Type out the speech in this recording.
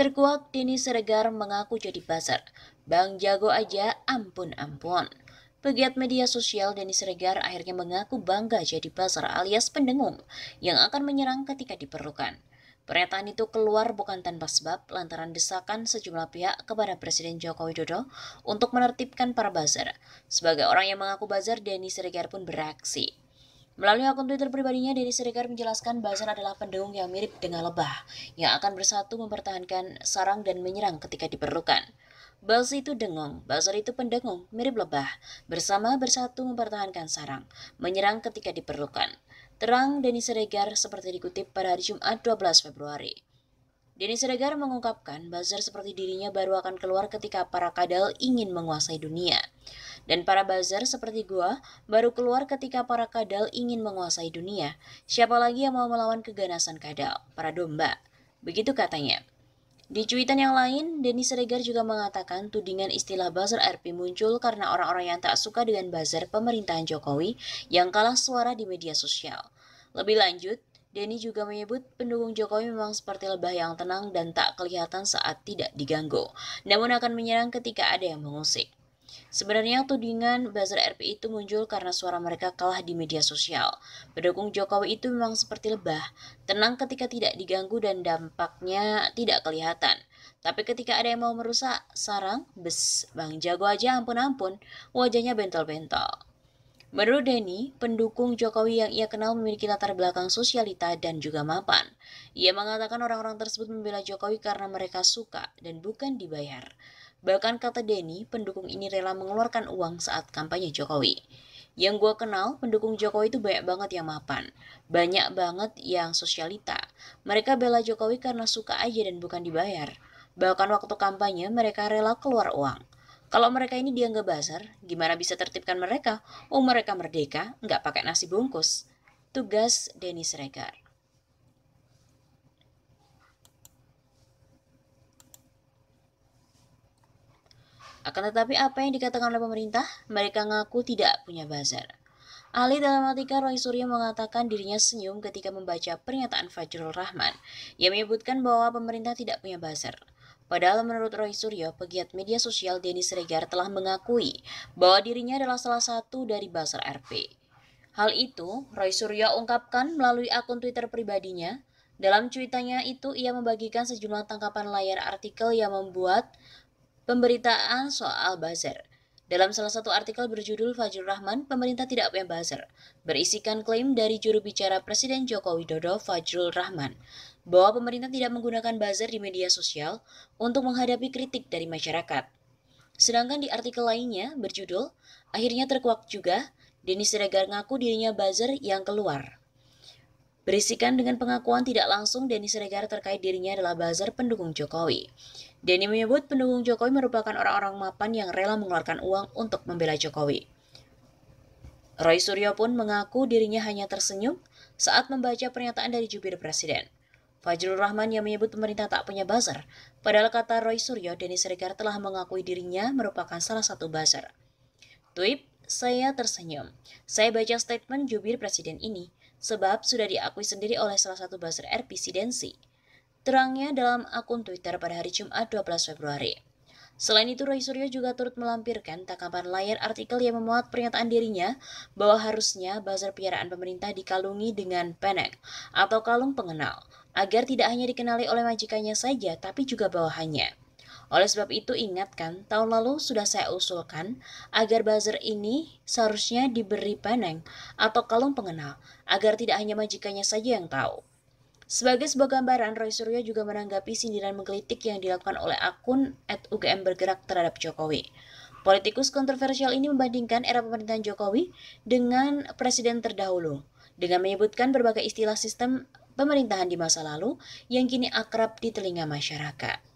Terkuak Denny Siregar mengaku jadi buzzer. Bang Jago aja ampun-ampun. Pegiat media sosial Denny Siregar akhirnya mengaku bangga jadi buzzer alias pendengung yang akan menyerang ketika diperlukan. Pernyataan itu keluar bukan tanpa sebab lantaran desakan sejumlah pihak kepada Presiden Joko Widodo untuk menertibkan para buzzer. Sebagai orang yang mengaku buzzer, Denny Siregar pun bereaksi. Melalui akun Twitter pribadinya, Denny Siregar menjelaskan Bazar adalah pendung yang mirip dengan lebah, yang akan bersatu mempertahankan sarang dan menyerang ketika diperlukan. Bals itu dengung, Bazar itu pendengung, mirip lebah, bersama bersatu mempertahankan sarang, menyerang ketika diperlukan. Terang Denny Siregar seperti dikutip pada hari Jumat 12 Februari. Denny Siregar mengungkapkan buzzer seperti dirinya baru akan keluar ketika para kadal ingin menguasai dunia. Dan para buzzer seperti gua baru keluar ketika para kadal ingin menguasai dunia. Siapa lagi yang mau melawan keganasan kadal? Para domba. Begitu katanya. Di cuitan yang lain, Denny Siregar juga mengatakan tudingan istilah buzzer RP muncul karena orang-orang yang tak suka dengan buzzer pemerintahan Jokowi yang kalah suara di media sosial. Lebih lanjut, Denny juga menyebut pendukung Jokowi memang seperti lebah yang tenang dan tak kelihatan saat tidak diganggu, namun akan menyerang ketika ada yang mengusik. Sebenarnya tudingan buzzer RP itu muncul karena suara mereka kalah di media sosial. Pendukung Jokowi itu memang seperti lebah, tenang ketika tidak diganggu dan dampaknya tidak kelihatan. Tapi ketika ada yang mau merusak sarang, bes, bang jago aja ampun-ampun, wajahnya bentol-bentol. Menurut Denny, pendukung Jokowi yang ia kenal memiliki latar belakang sosialita dan juga mapan. Ia mengatakan orang-orang tersebut membela Jokowi karena mereka suka dan bukan dibayar. Bahkan kata Denny, pendukung ini rela mengeluarkan uang saat kampanye Jokowi. Yang gue kenal, pendukung Jokowi itu banyak banget yang mapan. Banyak banget yang sosialita. Mereka bela Jokowi karena suka aja dan bukan dibayar. Bahkan waktu kampanye, mereka rela keluar uang. Kalau mereka ini dianggap bazar, gimana bisa tertibkan mereka? Oh mereka merdeka, nggak pakai nasi bungkus. Tugas Denny Siregar. Akan tetapi apa yang dikatakan oleh pemerintah, mereka ngaku tidak punya bazar. Ali dalam artikel Roy Surya mengatakan dirinya senyum ketika membaca pernyataan Fajrul Rahman yang menyebutkan bahwa pemerintah tidak punya bazar. Padahal menurut Roy Suryo, pegiat media sosial Denny Regar telah mengakui bahwa dirinya adalah salah satu dari Basar RP. Hal itu, Roy Suryo ungkapkan melalui akun Twitter pribadinya. Dalam cuitannya itu, ia membagikan sejumlah tangkapan layar artikel yang membuat pemberitaan soal buzzer. Dalam salah satu artikel berjudul Fajrul Rahman, pemerintah tidak punya buzzer, berisikan klaim dari juru bicara Presiden Joko Widodo Fajrul Rahman bahwa pemerintah tidak menggunakan buzzer di media sosial untuk menghadapi kritik dari masyarakat. Sedangkan di artikel lainnya berjudul, akhirnya terkuak juga, Denis Siregar ngaku dirinya buzzer yang keluar. Berisikan dengan pengakuan tidak langsung Denny Siregar terkait dirinya adalah buzzer pendukung Jokowi. Denny menyebut pendukung Jokowi merupakan orang-orang mapan yang rela mengeluarkan uang untuk membela Jokowi. Roy Suryo pun mengaku dirinya hanya tersenyum saat membaca pernyataan dari jubir presiden. Fajrul Rahman yang menyebut pemerintah tak punya buzzer, padahal kata Roy Suryo, Denny Siregar telah mengakui dirinya merupakan salah satu buzzer. Tweet, saya tersenyum. Saya baca statement jubir presiden ini, sebab sudah diakui sendiri oleh salah satu buzzer RPC Densi. Terangnya dalam akun Twitter pada hari Jumat 12 Februari. Selain itu, Roy Suryo juga turut melampirkan tangkapan layar artikel yang memuat pernyataan dirinya bahwa harusnya bazar piaraan pemerintah dikalungi dengan penek atau kalung pengenal, agar tidak hanya dikenali oleh majikannya saja, tapi juga bawahannya. Oleh sebab itu ingatkan, tahun lalu sudah saya usulkan agar buzzer ini seharusnya diberi peneng atau kalung pengenal, agar tidak hanya majikannya saja yang tahu. Sebagai sebuah gambaran, Roy Suryo juga menanggapi sindiran menggelitik yang dilakukan oleh akun at UGM Bergerak terhadap Jokowi. Politikus kontroversial ini membandingkan era pemerintahan Jokowi dengan presiden terdahulu, dengan menyebutkan berbagai istilah sistem pemerintahan di masa lalu yang kini akrab di telinga masyarakat.